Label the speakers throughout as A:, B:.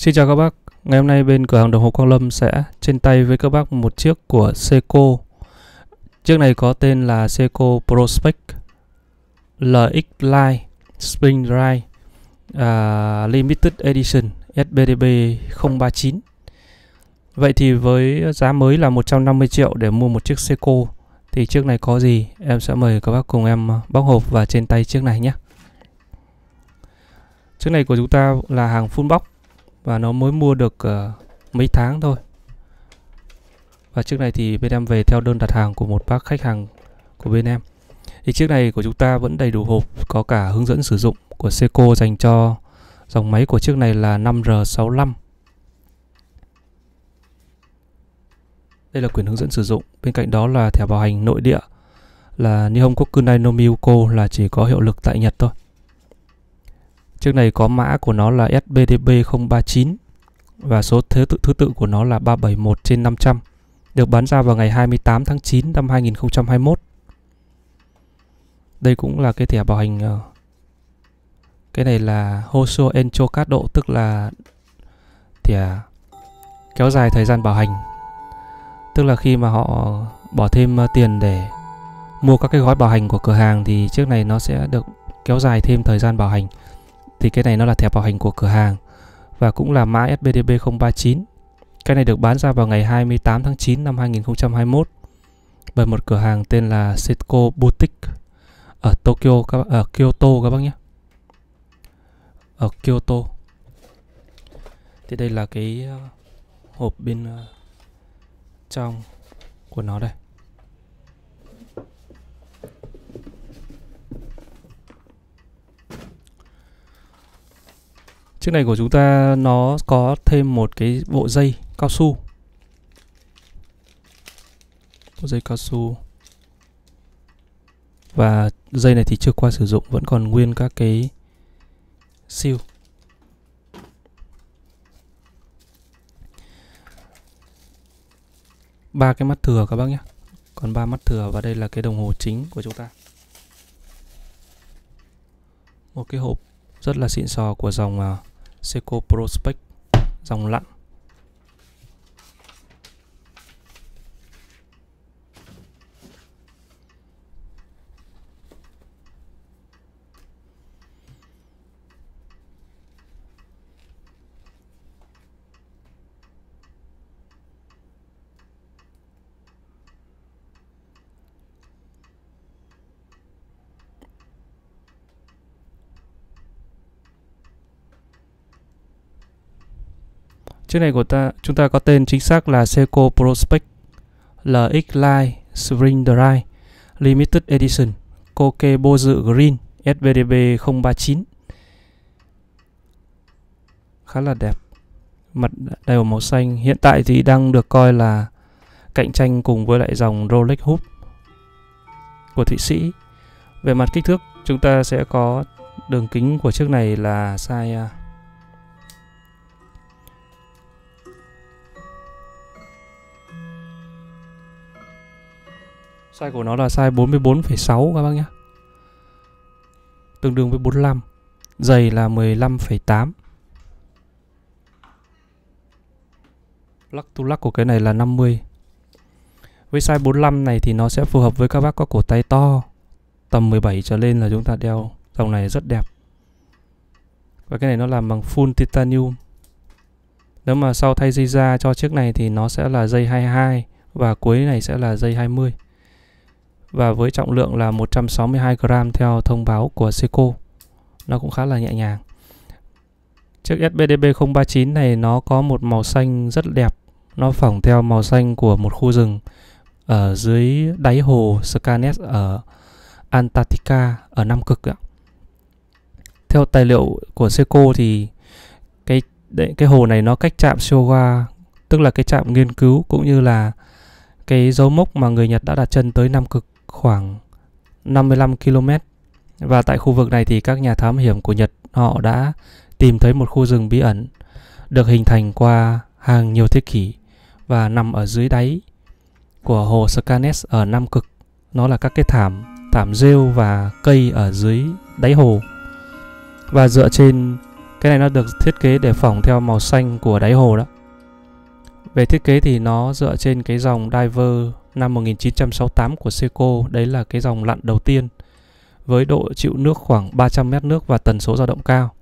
A: Xin chào các bác, ngày hôm nay bên cửa hàng đồng hồ Quang Lâm sẽ trên tay với các bác một chiếc của Seiko Chiếc này có tên là Seiko Prospect LX Line Spring Drive uh, Limited Edition SBDB 039 Vậy thì với giá mới là 150 triệu để mua một chiếc Seiko thì chiếc này có gì em sẽ mời các bác cùng em à, bóc hộp và trên tay chiếc này nhé Chiếc này của chúng ta là hàng full box và nó mới mua được uh, mấy tháng thôi và chiếc này thì bên em về theo đơn đặt hàng của một bác khách hàng của bên em thì chiếc này của chúng ta vẫn đầy đủ hộp có cả hướng dẫn sử dụng của Seiko dành cho dòng máy của chiếc này là 5R65 Đây là quyển hướng dẫn sử dụng Bên cạnh đó là thẻ bảo hành nội địa Là Nihon Kokunai no Miyuko là chỉ có hiệu lực tại Nhật thôi Chiếc này có mã của nó là SBDB039 và số thứ tự thứ tự của nó là 371 trên 500. Được bán ra vào ngày 28 tháng 9 năm 2021. Đây cũng là cái thẻ bảo hành ờ, cái này là Hoso Encho Cát Độ tức là thẻ kéo dài thời gian bảo hành. Tức là khi mà họ bỏ thêm ờ, tiền để mua các cái gói bảo hành của cửa hàng thì chiếc này nó sẽ được kéo dài thêm thời gian bảo hành thì cái này nó là thẻ bảo hành của cửa hàng và cũng là mã SBDB 039 cái này được bán ra vào ngày 28 tháng 9 năm 2021 bởi một cửa hàng tên là Seiko Boutique ở Tokyo các ở Kyoto các bác nhé ở Kyoto thì đây là cái ờ, hộp bên ờ, trong của nó đây Chiếc này của chúng ta nó có thêm một cái bộ dây cao su. Bộ dây cao su. Và dây này thì chưa qua sử dụng vẫn còn nguyên các cái siêu. ba cái mắt thừa các bác nhé. Còn ba mắt thừa và đây là cái đồng hồ chính của chúng ta. Một cái hộp rất là xịn sò của dòng uh, Seco Prospect dòng lặn Chiếc này của ta chúng ta có tên chính xác là Seiko Prospect LX Line Spring Drive Limited Edition Koke Bozu Green SVDB 039 khá là đẹp mặt đây là màu xanh hiện tại thì đang được coi là cạnh tranh cùng với lại dòng Rolex Hub của Thụy Sĩ về mặt kích thước chúng ta sẽ có đường kính của chiếc này là size à, Size của nó là size 44,6 các bác nhé Tương đương với 45 Dày là 15,8 Lắc tu lắc của cái này là 50 Với size 45 này thì nó sẽ phù hợp với các bác có cổ tay to Tầm 17 trở lên là chúng ta đeo dòng này rất đẹp Và cái này nó làm bằng full titanium Nếu mà sau thay dây ra cho chiếc này thì nó sẽ là dây 22 Và cuối này sẽ là dây 20 và với trọng lượng là 162 gram theo thông báo của Seiko. Nó cũng khá là nhẹ nhàng. Chiếc SBDB 039 này nó có một màu xanh rất đẹp. Nó phỏng theo màu xanh của một khu rừng ở dưới đáy hồ Scarnet ở Antarctica ở Nam Cực ạ. Theo tài liệu của Seiko thì cái đấy, cái hồ này nó cách trạm Showa tức là cái trạm nghiên cứu cũng như là cái dấu mốc mà người Nhật đã đặt chân tới Nam Cực khoảng 55 km. Và tại khu vực này thì các nhà thám hiểm của Nhật họ đã tìm thấy một khu rừng bí ẩn được hình thành qua hàng nhiều thế kỷ và nằm ở dưới đáy của hồ Scarnes ở Nam Cực. Nó là các cái thảm, thảm rêu và cây ở dưới đáy hồ. Và dựa trên cái này nó được thiết kế để phỏng theo màu xanh của đáy hồ đó. Về thiết kế thì nó dựa trên cái dòng diver năm 1968 của Seiko, đấy là cái dòng lặn đầu tiên với độ chịu nước khoảng 300 mét nước và tần số dao động cao.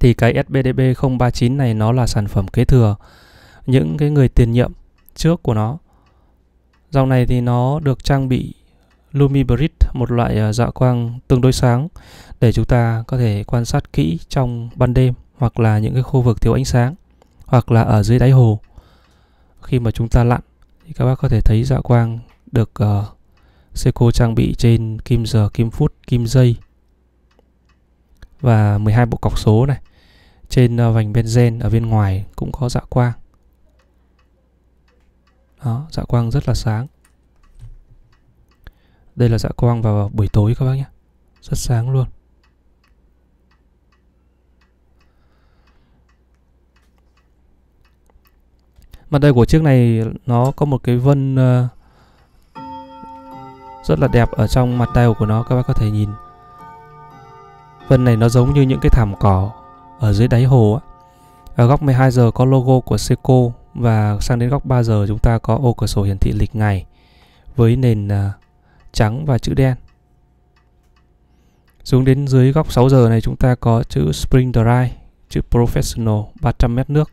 A: Thì cái SBDB 039 này nó là sản phẩm kế thừa những cái người tiền nhiệm trước của nó. Dòng này thì nó được trang bị Lumibrid, một loại à, dạ quang tương đối sáng để chúng ta có thể quan sát kỹ trong ban đêm hoặc là những cái khu vực thiếu ánh sáng hoặc là ở dưới đáy hồ khi mà chúng ta lặn thì các bác có thể thấy dạ quang được uh, Seiko trang bị trên kim giờ, kim phút, kim giây và 12 bộ cọc số này. Trên uh, vành benzen ở bên ngoài cũng có dạ quang. Đó, dạ quang rất là sáng. Đây là dạ quang vào buổi tối các bác nhé. Rất sáng luôn. Mặt đây của chiếc này nó có một cái vân ờ, rất là đẹp ở trong mặt tay của nó các bác có thể nhìn. Vân này nó giống như những cái thảm cỏ ở dưới đáy hồ á. Ở góc 12 giờ có logo của Seiko và sang đến góc 3 giờ chúng ta có ô cửa sổ hiển thị lịch ngày với nền ờ, trắng và chữ đen. Xuống đến dưới góc 6 giờ này chúng ta có chữ Spring Drive, chữ Professional 300 mét nước.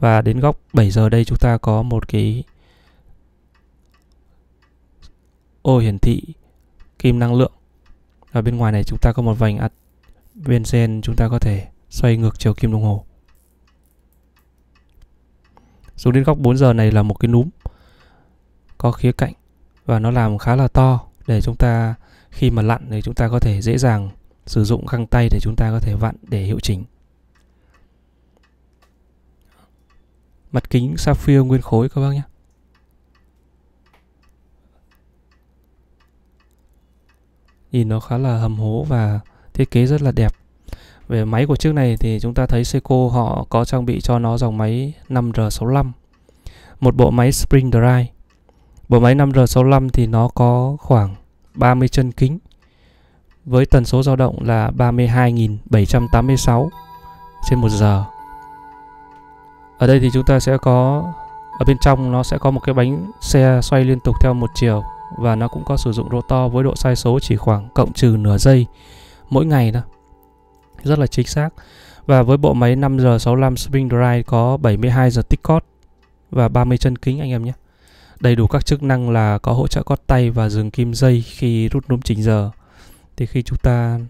A: Và đến góc 7 giờ đây chúng ta có một cái ô hiển thị kim năng lượng. và bên ngoài này chúng ta có một vành ắt bên sen chúng ta có thể xoay ngược chiều kim đồng hồ. Xuống đến góc 4 giờ này là một cái núm có khía cạnh và nó làm khá là to để chúng ta khi mà lặn thì chúng ta có thể dễ dàng sử dụng găng tay để chúng ta có thể vặn để hiệu chỉnh. mặt kính sapphire nguyên khối các bác nhé nhìn nó khá là hầm hố và thiết kế rất là đẹp về máy của chiếc này thì chúng ta thấy Seiko họ có trang bị cho nó dòng máy 5R65 một bộ máy Spring Drive bộ máy 5R65 thì nó có khoảng 30 chân kính với tần số dao động là 32.786 trên 1 giờ ở đây thì chúng ta sẽ có ở bên trong nó sẽ có một cái bánh xe xoay liên tục theo một chiều và nó cũng có sử dụng rotor với độ sai số chỉ khoảng cộng trừ nửa giây mỗi ngày đó rất là chính xác và với bộ máy 5 giờ 65 spring drive có 72 giờ tích cót và 30 chân kính anh em nhé đầy đủ các chức năng là có hỗ trợ cót tay và dừng kim dây khi rút núm chỉnh giờ thì khi chúng ta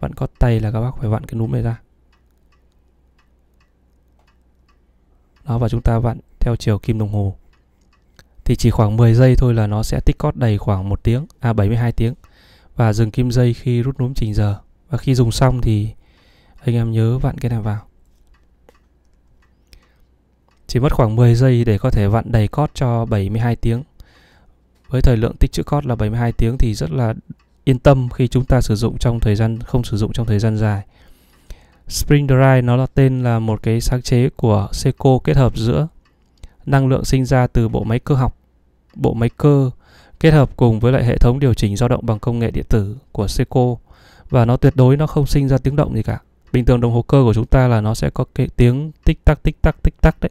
A: vặn cót tay là các bác phải vặn cái núm này ra đó và chúng ta vặn theo chiều kim đồng hồ thì chỉ khoảng 10 giây thôi là nó sẽ tích cót đầy khoảng 1 tiếng à 72 tiếng và dừng kim dây khi rút núm chỉnh giờ và khi dùng xong thì anh em nhớ vặn cái này vào chỉ mất khoảng 10 giây để có thể vặn đầy cót cho 72 tiếng với thời lượng tích trữ cót là 72 tiếng thì rất là yên tâm khi chúng ta sử dụng trong thời gian không sử dụng trong thời gian dài Spring Drive nó là tên là một cái sáng chế của Seiko kết hợp giữa năng lượng sinh ra từ bộ máy cơ học, bộ máy cơ kết hợp cùng với lại hệ thống điều chỉnh dao động bằng công nghệ điện tử của Seiko và nó tuyệt đối nó không sinh ra tiếng động gì cả. Bình thường đồng hồ cơ của chúng ta là nó sẽ có cái tiếng tích tắc tích tắc tích tắc đấy.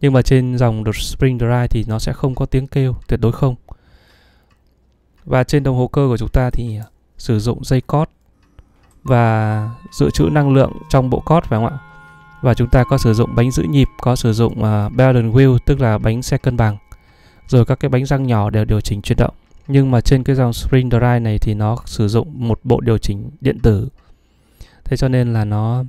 A: Nhưng mà trên dòng Spring Drive thì nó sẽ không có tiếng kêu, tuyệt đối không. Và trên đồng hồ cơ của chúng ta thì sử dụng dây cót và dự trữ năng lượng trong bộ cót phải không ạ? Và chúng ta có sử dụng bánh giữ nhịp, có sử dụng uh, à, balance wheel tức là bánh xe cân bằng. Rồi các cái bánh răng nhỏ đều điều chỉnh chuyển động. Nhưng mà trên cái dòng Spring Drive này thì nó sử dụng một bộ điều chỉnh điện tử. Thế cho nên là nó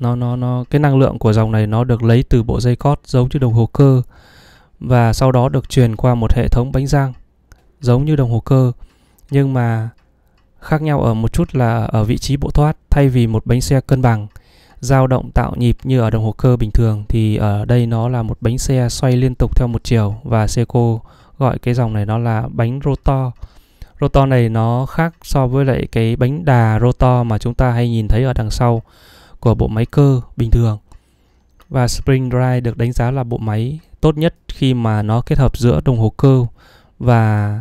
A: nó nó nó cái năng lượng của dòng này nó được lấy từ bộ dây cót giống như đồng hồ cơ và sau đó được truyền qua một hệ thống bánh răng giống như đồng hồ cơ nhưng mà khác nhau ở một chút là ở vị trí bộ thoát thay vì một bánh xe cân bằng dao động tạo nhịp như ở đồng hồ cơ bình thường thì ở đây nó là một bánh xe xoay liên tục theo một chiều và Seiko gọi cái dòng này nó là bánh rotor. Rotor này nó khác so với lại cái bánh đà rotor mà chúng ta hay nhìn thấy ở đằng sau của bộ máy cơ bình thường. Và Spring Drive được đánh giá là bộ máy tốt nhất khi mà nó kết hợp giữa đồng hồ cơ và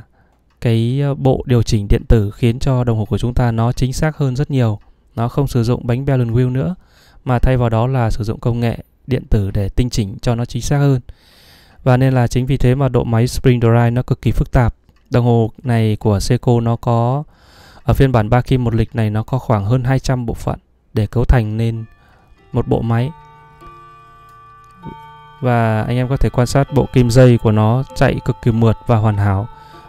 A: cái ờ, bộ điều chỉnh điện tử khiến cho đồng hồ của chúng ta nó chính xác hơn rất nhiều. Nó không sử dụng bánh balance wheel nữa mà thay vào đó là sử dụng công nghệ điện tử để tinh chỉnh cho nó chính xác hơn. Và nên là chính vì thế mà độ máy Spring Drive nó cực kỳ phức tạp. Đồng hồ này của Seiko nó có ở phiên bản 3 kim một lịch này nó có khoảng hơn 200 bộ phận để cấu thành nên một bộ máy. Và anh em có thể quan sát bộ kim dây của nó chạy cực kỳ mượt và hoàn hảo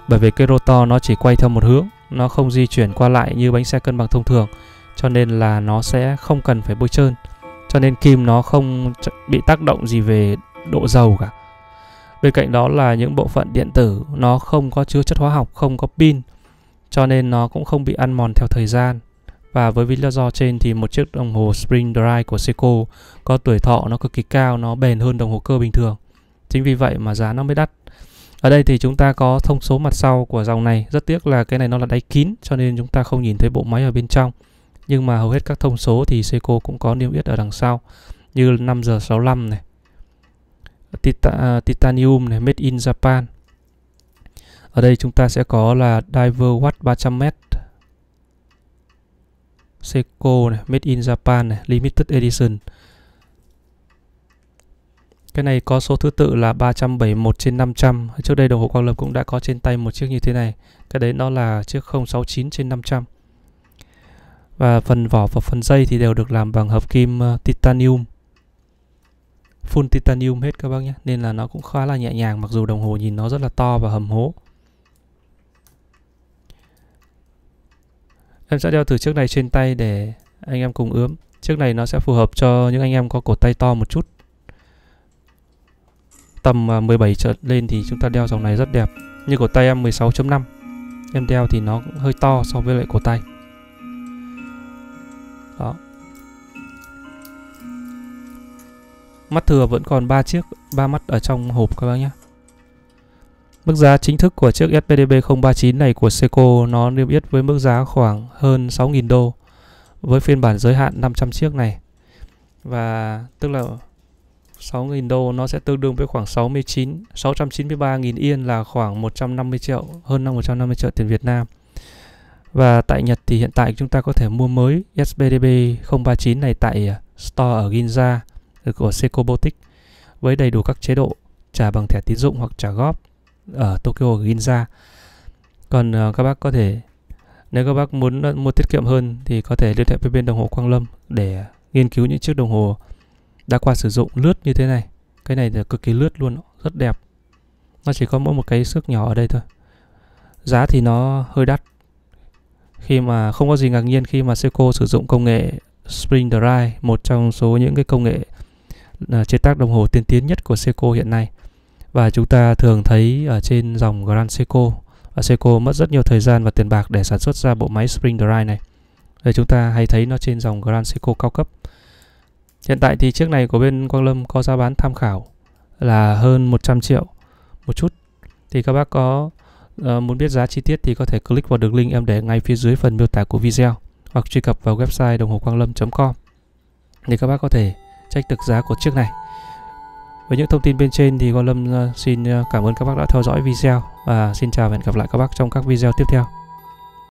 A: bởi vì cái rotor nó chỉ quay theo một hướng nó không di chuyển qua lại như bánh xe cân bằng thông thường cho nên là nó sẽ không cần phải bôi trơn cho nên kim nó không bị tác động gì về độ dầu cả bên cạnh đó là những bộ phận điện tử nó không có chứa chất hóa học không có pin cho nên nó cũng không bị ăn mòn theo thời gian và với lý do trên thì một chiếc đồng hồ Spring Drive của Seiko có tuổi thọ nó cực kỳ cao, nó bền hơn đồng hồ cơ bình thường. Chính vì vậy mà giá nó mới đắt ở đây thì chúng ta có thông số mặt sau của dòng này rất tiếc là cái này nó là đáy kín cho nên chúng ta không nhìn thấy bộ máy ở bên trong nhưng mà hầu hết các thông số thì Seiko cũng có niêm yết ở đằng sau như 5 giờ 65 này Tita, uh, titanium này made in Japan ở đây chúng ta sẽ có là diver watt 300m Seiko này made in Japan này limited edition cái này có số thứ tự là 371 trên 500. Trước đây đồng hồ Quang Lâm cũng đã có trên tay một chiếc như thế này. Cái đấy nó là chiếc 069 trên 500. Và phần vỏ và phần dây thì đều được làm bằng hợp kim ờ, titanium. Full titanium hết các bác nhé. Nên là nó cũng khá là nhẹ nhàng mặc dù đồng hồ nhìn nó rất là to và hầm hố. Em sẽ đeo thử chiếc này trên tay để anh em cùng ướm. Chiếc này nó sẽ phù hợp cho những anh em có cổ tay to một chút tầm 17 à, trở lên thì chúng ta đeo dòng này rất đẹp như cổ tay em 16.5 em đeo thì nó cũng hơi to so với lại cổ tay đó mắt thừa vẫn còn ba chiếc ba mắt ở trong hộp các bác nhé Mức giá chính thức của chiếc SPDB 039 này của Seiko nó niêm yết với mức giá khoảng hơn 6.000 đô với phiên bản giới hạn 500 chiếc này. Và tức là 6.000 đô nó sẽ tương đương với khoảng 69 693.000 yên là khoảng 150 triệu hơn 5 150 triệu tiền Việt Nam và tại Nhật thì hiện tại chúng ta có thể mua mới SBDB 039 này tại à, store ở Ginza ừ, của Seiko Boutique với đầy đủ các chế độ trả bằng thẻ tín dụng hoặc trả góp ở Tokyo Ginza. Còn à, các bác có thể nếu các bác muốn à, mua tiết kiệm hơn thì có thể liên hệ với bên đồng hồ Quang Lâm để nghiên cứu những chiếc đồng hồ đã qua sử dụng lướt như thế này cái này là cực kỳ lướt luôn rất đẹp nó chỉ có mỗi một cái xước nhỏ ở đây thôi giá thì nó hơi đắt khi mà không có gì ngạc nhiên khi mà Seiko sử dụng công nghệ Spring Drive một trong số những cái công nghệ à, chế tác đồng hồ tiên tiến nhất của Seiko hiện nay và chúng ta thường thấy ở trên dòng Grand Seiko và Seiko mất rất nhiều thời gian và tiền bạc để sản xuất ra bộ máy Spring Drive này. Đây chúng ta hay thấy nó trên dòng Grand Seiko cao cấp Hiện tại thì chiếc này của bên Quang Lâm có giá bán tham khảo là hơn 100 triệu một chút. Thì các bác có uh, muốn biết giá chi tiết thì có thể click vào đường link em để ngay phía dưới phần miêu tả của video hoặc truy cập vào website đồng hồ quang lâm.com để các bác có thể check được giá của chiếc này. Với những thông tin bên trên thì Quang Lâm ờ, xin ờ, cảm ơn các bác đã theo dõi video và xin chào và hẹn gặp lại các bác trong các video tiếp theo.